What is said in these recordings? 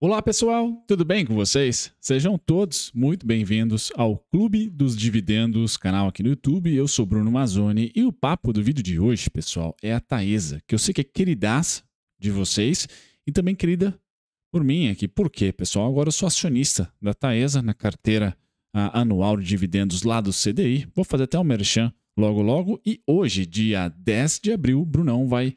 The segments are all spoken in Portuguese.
Olá pessoal, tudo bem com vocês? Sejam todos muito bem-vindos ao Clube dos Dividendos, canal aqui no YouTube. Eu sou Bruno Mazzoni e o papo do vídeo de hoje, pessoal, é a Taesa, que eu sei que é queridaça de vocês e também querida por mim aqui. Por quê, pessoal? Agora eu sou acionista da Taesa na carteira ah, anual de dividendos lá do CDI. Vou fazer até um merchan logo logo e hoje, dia 10 de abril, Brunão vai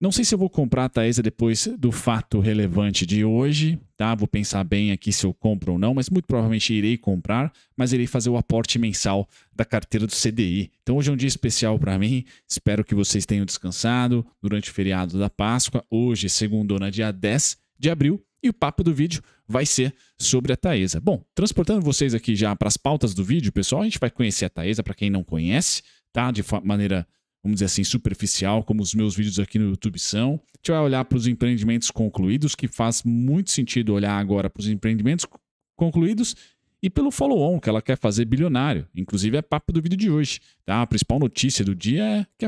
não sei se eu vou comprar a Taesa depois do fato relevante de hoje, tá? Vou pensar bem aqui se eu compro ou não, mas muito provavelmente irei comprar, mas irei fazer o aporte mensal da carteira do CDI. Então hoje é um dia especial para mim, espero que vocês tenham descansado durante o feriado da Páscoa. Hoje, segunda, dia 10 de abril, e o papo do vídeo vai ser sobre a Taesa. Bom, transportando vocês aqui já para as pautas do vídeo, pessoal, a gente vai conhecer a Taesa para quem não conhece, tá? De maneira vamos dizer assim, superficial, como os meus vídeos aqui no YouTube são. A gente vai olhar para os empreendimentos concluídos, que faz muito sentido olhar agora para os empreendimentos concluídos e pelo follow-on que ela quer fazer bilionário. Inclusive é papo do vídeo de hoje. Tá? A principal notícia do dia é que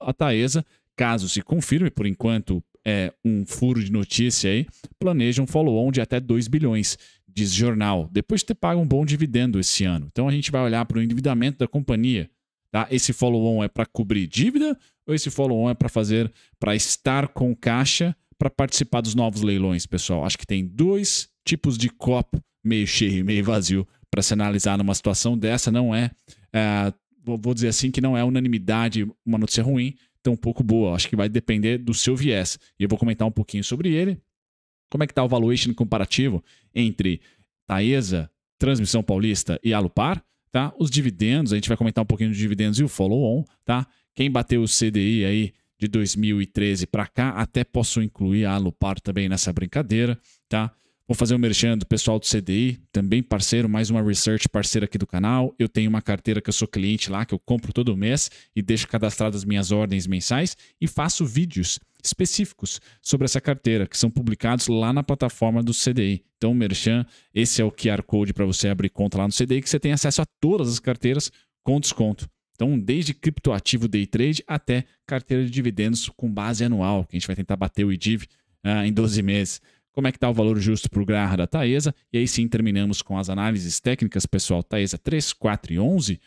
a Taesa, caso se confirme, por enquanto é um furo de notícia aí, planeja um follow-on de até 2 bilhões, diz jornal, depois de ter pago um bom dividendo esse ano. Então a gente vai olhar para o endividamento da companhia, Tá? Esse follow-on é para cobrir dívida ou esse follow-on é para fazer, para estar com caixa para participar dos novos leilões, pessoal? Acho que tem dois tipos de copo meio cheio e meio vazio para se analisar numa situação dessa. Não é, é, vou dizer assim, que não é unanimidade uma notícia ruim, tão pouco boa. Acho que vai depender do seu viés. E eu vou comentar um pouquinho sobre ele. Como é que está o valuation comparativo entre Taesa, Transmissão Paulista e Alupar? tá? Os dividendos, a gente vai comentar um pouquinho dos dividendos e o follow-on, tá? Quem bateu o CDI aí de 2013 para cá, até posso incluir a Alupar também nessa brincadeira, tá? Vou fazer um merchan do pessoal do CDI, também parceiro, mais uma research parceira aqui do canal. Eu tenho uma carteira que eu sou cliente lá, que eu compro todo mês e deixo cadastradas minhas ordens mensais e faço vídeos específicos sobre essa carteira, que são publicados lá na plataforma do CDI. Então, Merchan, esse é o QR Code para você abrir conta lá no CDI, que você tem acesso a todas as carteiras com desconto. Então, desde criptoativo day trade até carteira de dividendos com base anual, que a gente vai tentar bater o IDIV ah, em 12 meses. Como é que está o valor justo para o Grarra da Taesa? E aí sim terminamos com as análises técnicas, pessoal. Taesa 3, 4 e 11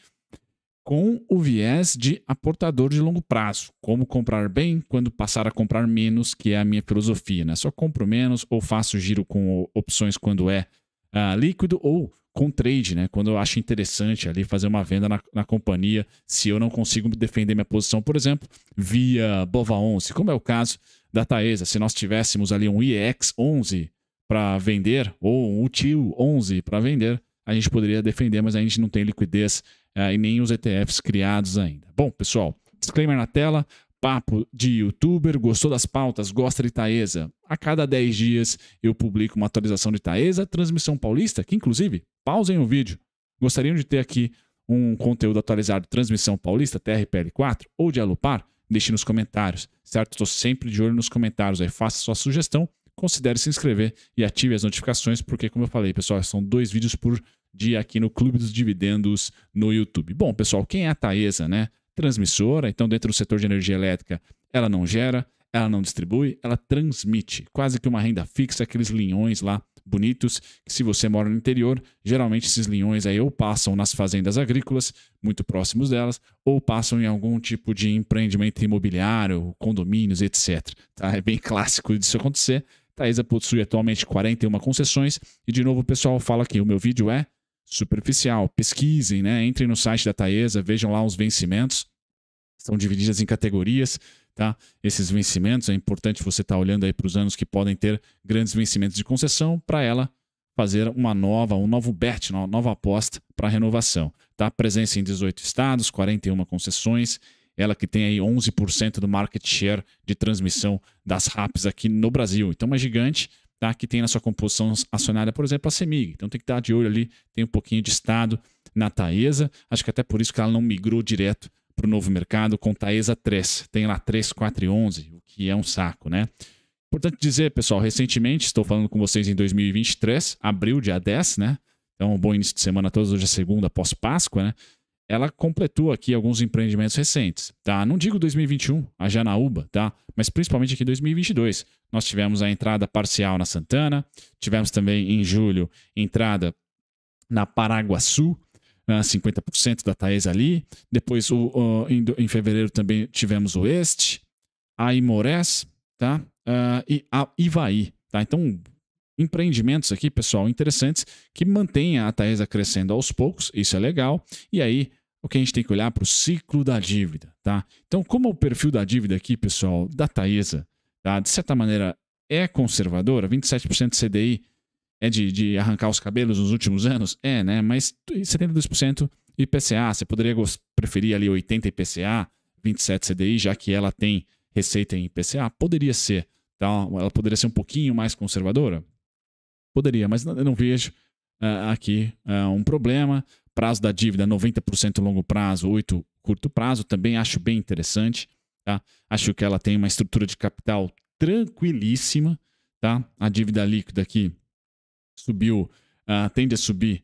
com o viés de aportador de longo prazo. Como comprar bem quando passar a comprar menos, que é a minha filosofia. Né? Só compro menos ou faço giro com opções quando é uh, líquido ou com trade, né? Quando eu acho interessante ali fazer uma venda na, na companhia, se eu não consigo defender minha posição, por exemplo, via Bova 11, como é o caso da Taesa. Se nós tivéssemos ali um IEX 11 para vender ou um UTIL 11 para vender, a gente poderia defender, mas a gente não tem liquidez é, e nem os ETFs criados ainda. Bom, pessoal, disclaimer na tela, papo de youtuber, gostou das pautas, gosta de Taesa? A cada 10 dias eu publico uma atualização de Taesa, transmissão paulista, que inclusive, pausem o vídeo. Gostariam de ter aqui um conteúdo atualizado de transmissão paulista, TRPL4, ou de Alupar? Deixe nos comentários, certo? Estou sempre de olho nos comentários, aí faça sua sugestão, considere se inscrever e ative as notificações, porque como eu falei, pessoal, são dois vídeos por dia aqui no Clube dos Dividendos no YouTube. Bom, pessoal, quem é a Taesa, né? Transmissora, então dentro do setor de energia elétrica, ela não gera, ela não distribui, ela transmite, quase que uma renda fixa, aqueles linhões lá bonitos, que se você mora no interior, geralmente esses linhões aí ou passam nas fazendas agrícolas, muito próximos delas, ou passam em algum tipo de empreendimento imobiliário, condomínios, etc. Tá? É bem clássico disso acontecer. Taesa possui atualmente 41 concessões. E de novo, o pessoal fala que o meu vídeo é superficial. Pesquisem, né? Entrem no site da Taesa, vejam lá os vencimentos. Estão divididos em categorias, tá? Esses vencimentos, é importante você estar tá olhando aí para os anos que podem ter grandes vencimentos de concessão para ela fazer uma nova, um novo bet, uma nova aposta para renovação, tá? Presença em 18 estados, 41 concessões, ela que tem aí 11% do market share de transmissão das RAPs aqui no Brasil. Então, uma é gigante, tá? que tem na sua composição acionária, por exemplo, a CEMIG. Então tem que estar de olho ali, tem um pouquinho de estado na Taesa. Acho que até por isso que ela não migrou direto para o novo mercado com Taesa 3. Tem lá 3, 4 e 11, o que é um saco, né? Importante dizer, pessoal, recentemente, estou falando com vocês em 2023, abril, dia 10, né? Então, um bom início de semana a todos. Hoje é segunda, pós-Páscoa, né? ela completou aqui alguns empreendimentos recentes, tá? Não digo 2021, a Janaúba, tá? Mas principalmente aqui em 2022. Nós tivemos a entrada parcial na Santana, tivemos também em julho entrada na Paraguaçu, 50% né? da Taesa ali. Depois, o, o em, em, fevereiro, também tivemos o Este, a Imores, tá? Uh, e a Ivaí, tá? Então, empreendimentos aqui, pessoal, interessantes, que mantém a Taesa crescendo aos poucos, isso é legal. E aí, o que a gente tem que olhar para o ciclo da dívida, tá? Então, como o perfil da dívida aqui, pessoal, da Taesa, tá? de certa maneira é conservadora, 27% CDI é de, de arrancar os cabelos nos últimos anos? É, né? Mas 72% IPCA, você poderia preferir ali 80 IPCA, 27 CDI, já que ela tem receita em IPCA? Poderia ser, tá? Ela poderia ser um pouquinho mais conservadora? Poderia, mas eu não vejo uh, aqui uh, um problema prazo da dívida 90% longo prazo, 8% curto prazo, também acho bem interessante. Tá? Acho que ela tem uma estrutura de capital tranquilíssima. Tá? A dívida líquida aqui subiu, uh, tende a subir,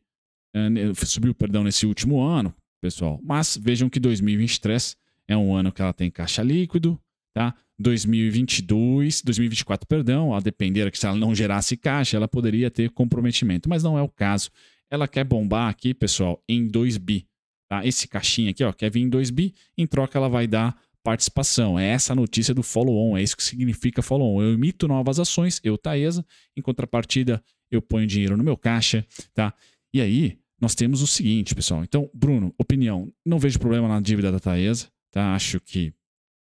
uh, subiu, perdão, nesse último ano, pessoal. Mas vejam que 2023 é um ano que ela tem caixa líquido, tá? 2022, 2024, perdão, a depender é que se ela não gerasse caixa, ela poderia ter comprometimento, mas não é o caso ela quer bombar aqui, pessoal, em 2bi. Tá? Esse caixinha aqui ó, quer vir em 2bi, em troca ela vai dar participação. É essa a notícia do follow-on, é isso que significa follow-on. Eu emito novas ações, eu, Taesa, em contrapartida, eu ponho dinheiro no meu caixa, tá? E aí, nós temos o seguinte, pessoal. Então, Bruno, opinião, não vejo problema na dívida da Taesa, tá? Acho que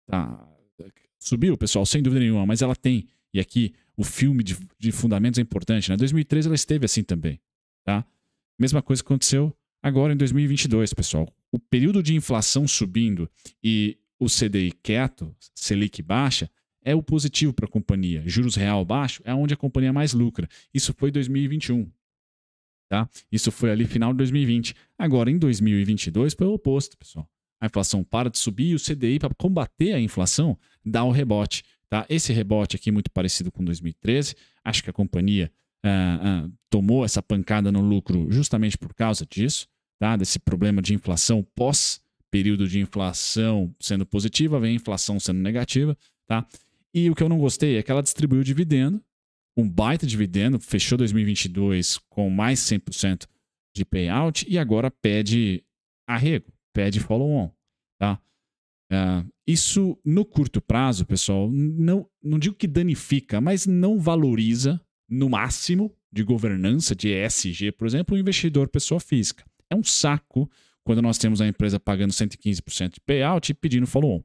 tá subiu, pessoal, sem dúvida nenhuma, mas ela tem, e aqui o filme de, de fundamentos é importante, né? 2013 ela esteve assim também, tá? Mesma coisa que aconteceu agora em 2022, pessoal. O período de inflação subindo e o CDI quieto, Selic baixa, é o positivo para a companhia. Juros real baixo é onde a companhia mais lucra. Isso foi 2021. Tá? Isso foi ali final de 2020. Agora, em 2022, foi o oposto, pessoal. A inflação para de subir e o CDI, para combater a inflação, dá o rebote. Tá? Esse rebote aqui, muito parecido com 2013, acho que a companhia uh, uh, tomou essa pancada no lucro justamente por causa disso, tá? desse problema de inflação pós período de inflação sendo positiva, vem inflação sendo negativa. Tá? E o que eu não gostei é que ela distribuiu dividendo, um baita dividendo, fechou 2022 com mais 100% de payout e agora pede arrego, pede follow-on. Tá? Uh, isso no curto prazo, pessoal, não, não digo que danifica, mas não valoriza no máximo de governança, de ESG, por exemplo, o investidor pessoa física. É um saco quando nós temos a empresa pagando 115% de payout e pedindo follow-on.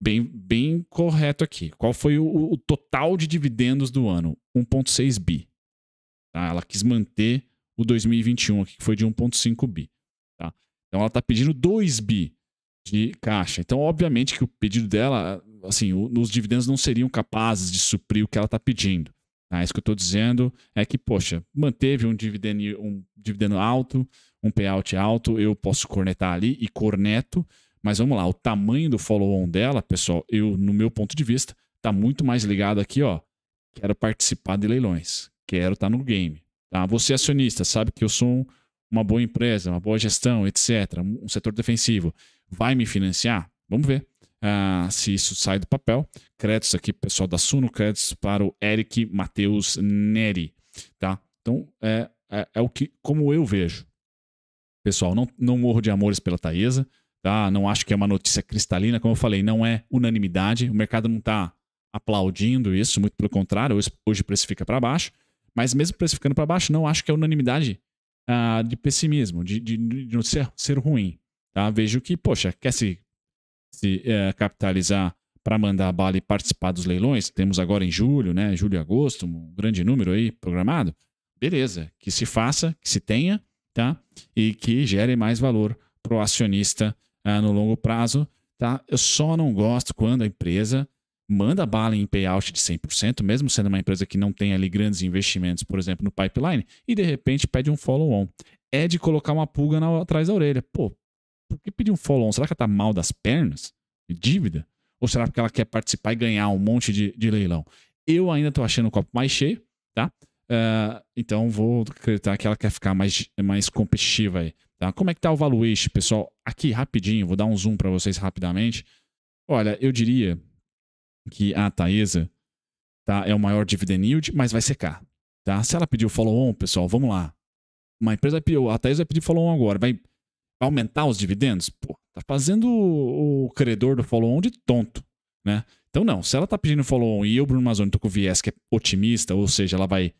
Bem, bem correto aqui. Qual foi o, o total de dividendos do ano? 1,6 bi. Tá? Ela quis manter o 2021 aqui, que foi de 1,5 bi. Tá? Então ela está pedindo 2 bi de caixa. Então, obviamente, que o pedido dela, assim, os dividendos não seriam capazes de suprir o que ela está pedindo. Tá? Isso que eu estou dizendo é que, poxa, manteve um dividendo, um dividendo alto, um payout alto, eu posso cornetar ali e corneto, mas vamos lá, o tamanho do follow-on dela, pessoal, eu, no meu ponto de vista, está muito mais ligado aqui, ó. Quero participar de leilões, quero estar tá no game. Tá? Você é acionista, sabe que eu sou um, uma boa empresa, uma boa gestão, etc., um setor defensivo, vai me financiar? Vamos ver. Ah, se isso sai do papel. Créditos aqui, pessoal da Suno, créditos para o Eric Matheus Neri, tá? Então, é, é, é, o que, como eu vejo. Pessoal, não, não morro de amores pela Taesa, tá? Não acho que é uma notícia cristalina, como eu falei, não é unanimidade, o mercado não está aplaudindo isso, muito pelo contrário, hoje, hoje precifica para baixo, mas mesmo precificando para baixo, não acho que é unanimidade ah, de pessimismo, de, de, de ser, ser ruim, tá? Vejo que, poxa, quer se se é, capitalizar para mandar a bala e participar dos leilões, temos agora em julho, né? Julho e agosto, um grande número aí programado. Beleza, que se faça, que se tenha, tá? E que gere mais valor para o acionista ah, no longo prazo, tá? Eu só não gosto quando a empresa manda bala em payout de 100%, mesmo sendo uma empresa que não tem ali grandes investimentos, por exemplo, no pipeline, e de repente pede um follow-on. É de colocar uma pulga na, atrás da orelha. Pô, por que pedir um follow-on? Será que ela tá mal das pernas? De dívida? Ou será porque ela quer participar e ganhar um monte de, de leilão? Eu ainda tô achando o copo mais cheio, tá? Uh, então vou acreditar que ela quer ficar mais, mais competitiva aí. Tá? Como é que tá o valuation, pessoal? Aqui rapidinho, vou dar um zoom para vocês rapidamente. Olha, eu diria que a Taesa tá, é o maior dividend yield, mas vai secar. Tá? Se ela pedir o follow-on, pessoal, vamos lá. Uma empresa IPO, a Taesa vai pedir follow-on agora. Vai aumentar os dividendos? Pô, tá fazendo o, credor do follow-on de tonto, né? Então, não, se ela tá pedindo follow-on e eu, Bruno Mazzoni, tô com viés que é otimista, ou seja, ela vai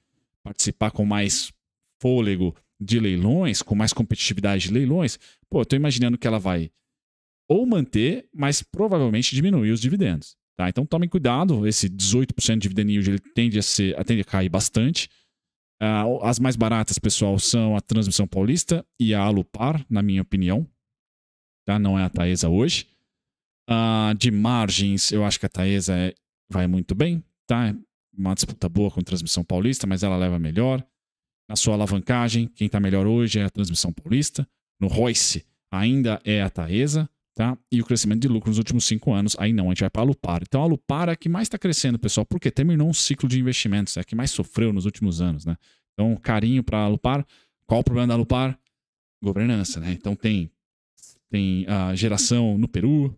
participar com mais fôlego de leilões, com mais competitividade de leilões, pô, eu tô imaginando que ela vai ou manter, mas provavelmente diminuir os dividendos. Tá? Então tomem cuidado, esse 18% de dividend yield ele tende a, ser, tende a cair bastante. Uh, as mais baratas, pessoal, são a Transmissão Paulista e a Alupar, na minha opinião. Tá? Não é a Taesa hoje. Uh, de margens, eu acho que a Taesa é, vai muito bem. Tá? É uma disputa boa com a Transmissão Paulista, mas ela leva melhor. Na sua alavancagem, quem está melhor hoje é a Transmissão Paulista. No Royce, ainda é a Taesa. Tá? E o crescimento de lucro nos últimos cinco anos, aí não, a gente vai para a Lupar. Então a Lupar é a que mais está crescendo, pessoal, porque terminou um ciclo de investimentos, é a que mais sofreu nos últimos anos, né? Então, carinho para a Lupar. Qual o problema da Lupar? Governança, né? Então tem, tem a geração no Peru,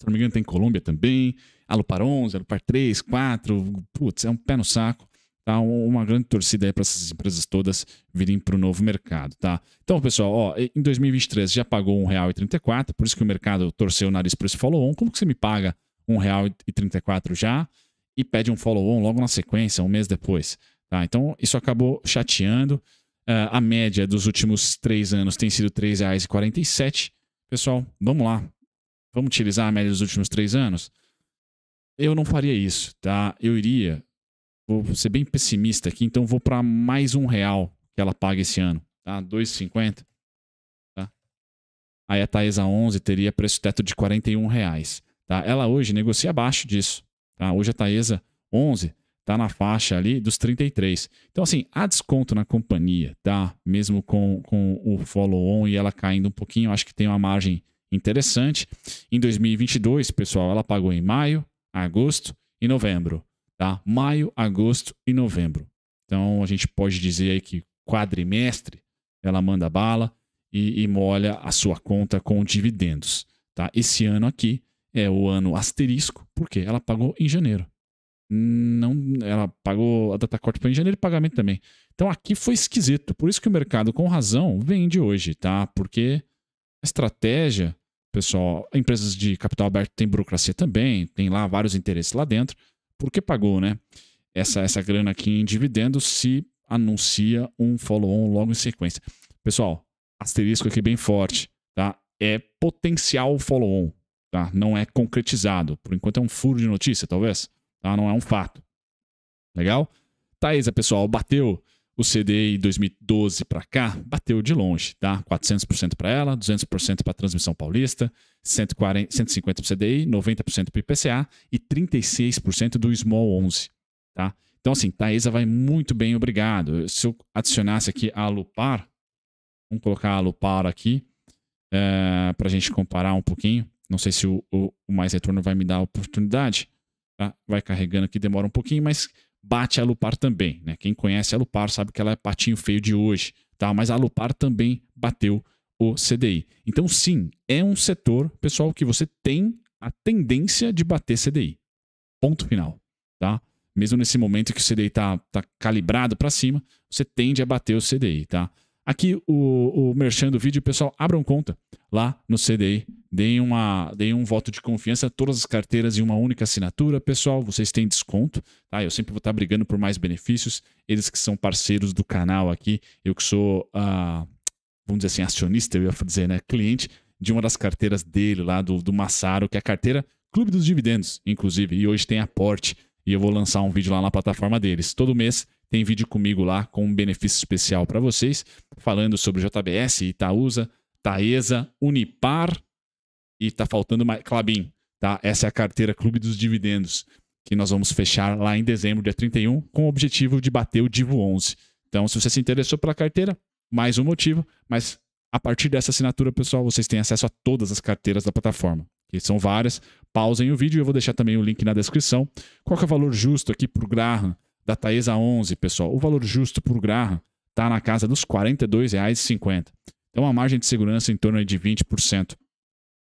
se não me engano, tem Colômbia também, a Lupar 11, a Lupar 3, 4, putz, é um pé no saco. Tá? Uma grande torcida aí para essas empresas todas virem para o novo mercado. Tá? Então, pessoal, ó, em 2023 já pagou R$1,34, por isso que o mercado torceu o nariz para esse follow-on. Como que você me paga R$1,34 já e pede um follow-on logo na sequência, um mês depois? Tá? Então, isso acabou chateando. Uh, a média dos últimos três anos tem sido R$3,47. Pessoal, vamos lá. Vamos utilizar a média dos últimos três anos? Eu não faria isso, tá? Eu iria Vou ser bem pessimista aqui, então vou para mais um real que ela paga esse ano, tá? 2,50. Tá? Aí a Taesa 11 teria preço teto de 41 reais, tá? Ela hoje negocia abaixo disso, tá? Hoje a Taesa 11 tá na faixa ali dos 33. Então assim, há desconto na companhia, tá? Mesmo com, com o follow on e ela caindo um pouquinho, acho que tem uma margem interessante. Em 2022, pessoal, ela pagou em maio, agosto e novembro tá? Maio, agosto e novembro. Então a gente pode dizer aí que quadrimestre ela manda bala e, e molha a sua conta com dividendos, tá? Esse ano aqui é o ano asterisco, porque ela pagou em janeiro. Não, ela pagou a data corte para em janeiro e pagamento também. Então aqui foi esquisito, por isso que o mercado com razão vende hoje, tá? Porque a estratégia, pessoal, empresas de capital aberto tem burocracia também, tem lá vários interesses lá dentro por que pagou, né? Essa, essa grana aqui em dividendos se anuncia um follow-on logo em sequência. Pessoal, asterisco aqui bem forte, tá? É potencial follow-on, tá? Não é concretizado. Por enquanto é um furo de notícia, talvez, tá? Não é um fato. Legal? Taesa, pessoal, bateu o CDI 2012 para cá, bateu de longe, tá? 400% para ela, 200% para a Transmissão Paulista, 140, 150 para CDI, 90% para IPCA e 36% do Small 11. Tá? Então, assim, Taesa vai muito bem, obrigado. Se eu adicionasse aqui a Lupar, vamos colocar a Lupar aqui, é, para a gente comparar um pouquinho. Não sei se o, o, o mais retorno vai me dar a oportunidade. Tá? Vai carregando aqui, demora um pouquinho, mas bate a Lupar também. Né? Quem conhece a Lupar sabe que ela é patinho feio de hoje, tá? mas a Lupar também bateu o CDI. Então, sim, é um setor, pessoal, que você tem a tendência de bater CDI. Ponto final. Tá? Mesmo nesse momento que o CDI está tá calibrado para cima, você tende a bater o CDI. Tá? Aqui o, o merchan do vídeo, pessoal, abram conta lá no CDI. Deem, uma, deem um voto de confiança, todas as carteiras em uma única assinatura. Pessoal, vocês têm desconto, tá? Eu sempre vou estar tá brigando por mais benefícios. Eles que são parceiros do canal aqui, eu que sou uh, vamos dizer assim, acionista, eu ia dizer, né? Cliente de uma das carteiras dele lá, do, do Massaro, que é a carteira Clube dos Dividendos, inclusive. E hoje tem aporte. E eu vou lançar um vídeo lá na plataforma deles. Todo mês tem vídeo comigo lá com um benefício especial para vocês, falando sobre JBS, Itaúsa, Taesa, Unipar e tá faltando mais. Clabin, tá? Essa é a carteira Clube dos Dividendos, que nós vamos fechar lá em dezembro, dia 31, com o objetivo de bater o Divo 11. Então, se você se interessou pela carteira, mais um motivo, mas a partir dessa assinatura, pessoal, vocês têm acesso a todas as carteiras da plataforma, que são várias. Pausem o vídeo, eu vou deixar também o link na descrição. Qual é o valor justo aqui por Graham, da Taesa 11, pessoal? O valor justo por Graham está na casa dos R$ 42,50. Então, uma margem de segurança em torno de 20%.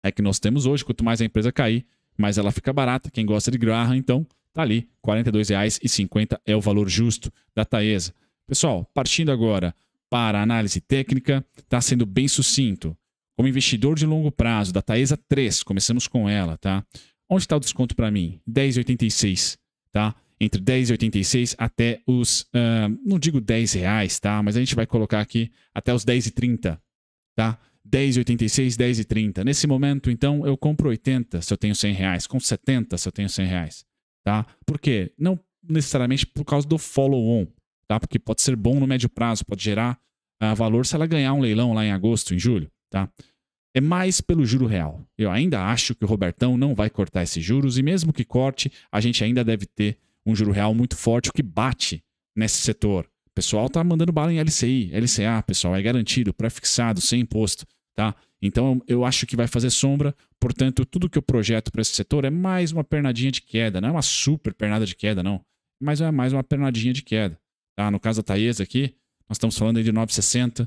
É que nós temos hoje, quanto mais a empresa cair, mais ela fica barata. Quem gosta de Graham, então, está ali, R$ 42,50 é o valor justo da Taesa. Pessoal, partindo agora para a análise técnica está sendo bem sucinto. Como investidor de longo prazo, da Taesa 3, começamos com ela, tá? Onde está o desconto para mim? 10,86, tá? Entre 10,86 até os, uh, não digo 10 reais, tá? Mas a gente vai colocar aqui até os 10,30, tá? 10,86, 10,30. Nesse momento, então, eu compro 80 se eu tenho 100 reais, com 70 se eu tenho 100 reais, tá? Por quê? Não necessariamente por causa do follow-on, tá? Porque pode ser bom no médio prazo, pode gerar uh, valor se ela ganhar um leilão lá em agosto, em julho, tá? É mais pelo juro real. Eu ainda acho que o Robertão não vai cortar esses juros e mesmo que corte, a gente ainda deve ter um juro real muito forte, o que bate nesse setor. O pessoal tá mandando bala em LCI, LCA, pessoal, é garantido, pré-fixado, sem imposto, tá? Então eu acho que vai fazer sombra, portanto, tudo que eu projeto para esse setor é mais uma pernadinha de queda, não é uma super pernada de queda, não, mas é mais uma pernadinha de queda. Tá? No caso da Taesa aqui, nós estamos falando de 9,60,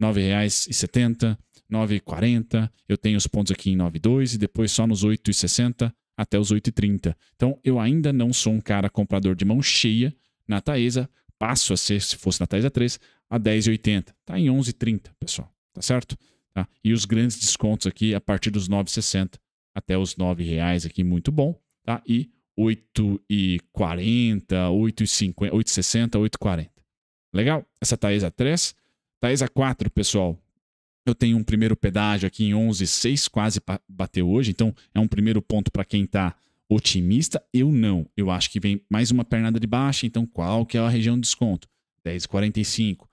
R$ 9,70, 9,40. Eu tenho os pontos aqui em 9,2 e depois só nos 8,60 até os 8,30. Então, eu ainda não sou um cara comprador de mão cheia na Taesa. Passo a ser, se fosse na Taesa 3, a 10,80. Está em 11,30, pessoal. Tá certo? Tá? E os grandes descontos aqui a partir dos 9,60 até os R$ 9,00 aqui, muito bom. Tá? E 8,40, 8,50, 8,60, 8,40. Legal? Essa é a Taesa 3. Taesa 4, pessoal. Eu tenho um primeiro pedágio aqui em 11,6, quase bateu hoje. Então, é um primeiro ponto para quem está otimista. Eu não. Eu acho que vem mais uma pernada de baixa. Então, qual que é a região de desconto? 10,45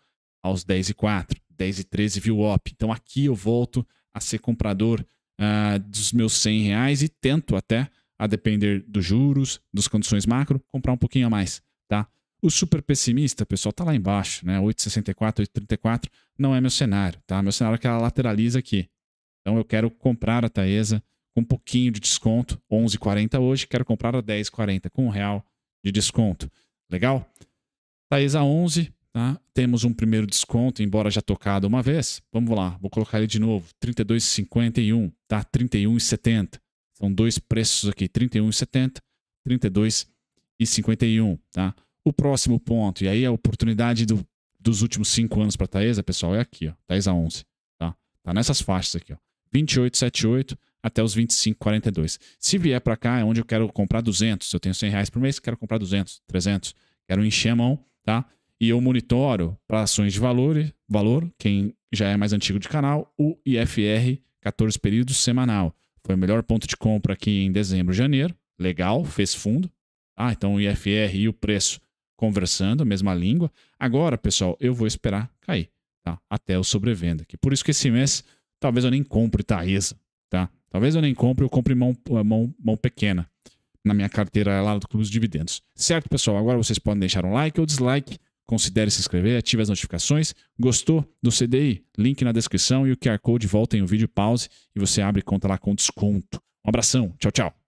aos 10,4, 10,13 viu op. Então, aqui eu volto a ser comprador uh, dos meus 100 reais e tento até a depender dos juros, das condições macro, comprar um pouquinho a mais, tá? O super pessimista, pessoal, tá lá embaixo, né? 8,64, 8,34 não é meu cenário, tá? Meu cenário é que ela lateraliza aqui. Então eu quero comprar a Taesa com um pouquinho de desconto, 11,40 hoje, quero comprar a 10,40 com um real de desconto. Legal? Taesa 11, tá? Temos um primeiro desconto, embora já tocado uma vez. Vamos lá, vou colocar ele de novo, 32,51, tá? 31,70. São dois preços aqui, 31,70, 32,51, tá? O próximo ponto, e aí a oportunidade do, dos últimos cinco anos para a Taesa, pessoal, é aqui, ó, Taesa 11, tá? Tá nessas faixas aqui, ó. 28,78 até os 25,42. Se vier para cá, é onde eu quero comprar 200. Eu tenho 100 reais por mês, quero comprar 200, 300. Quero encher a mão, tá? E eu monitoro para ações de valor, valor, quem já é mais antigo de canal, o IFR 14 períodos semanal. Foi o melhor ponto de compra aqui em dezembro, janeiro. Legal, fez fundo. Ah, então o IFR e o preço conversando, mesma língua. Agora, pessoal, eu vou esperar cair, tá? Até o sobrevenda aqui. Por isso que esse mês talvez eu nem compre Taesa, tá, tá? Talvez eu nem compre, eu compre mão, mão, mão pequena na minha carteira lá do Clube dos Dividendos. Certo, pessoal? Agora vocês podem deixar um like ou dislike. Considere se inscrever, ative as notificações. Gostou do CDI? Link na descrição e o QR Code volta em um vídeo pause e você abre conta lá com desconto. Um abração, tchau, tchau.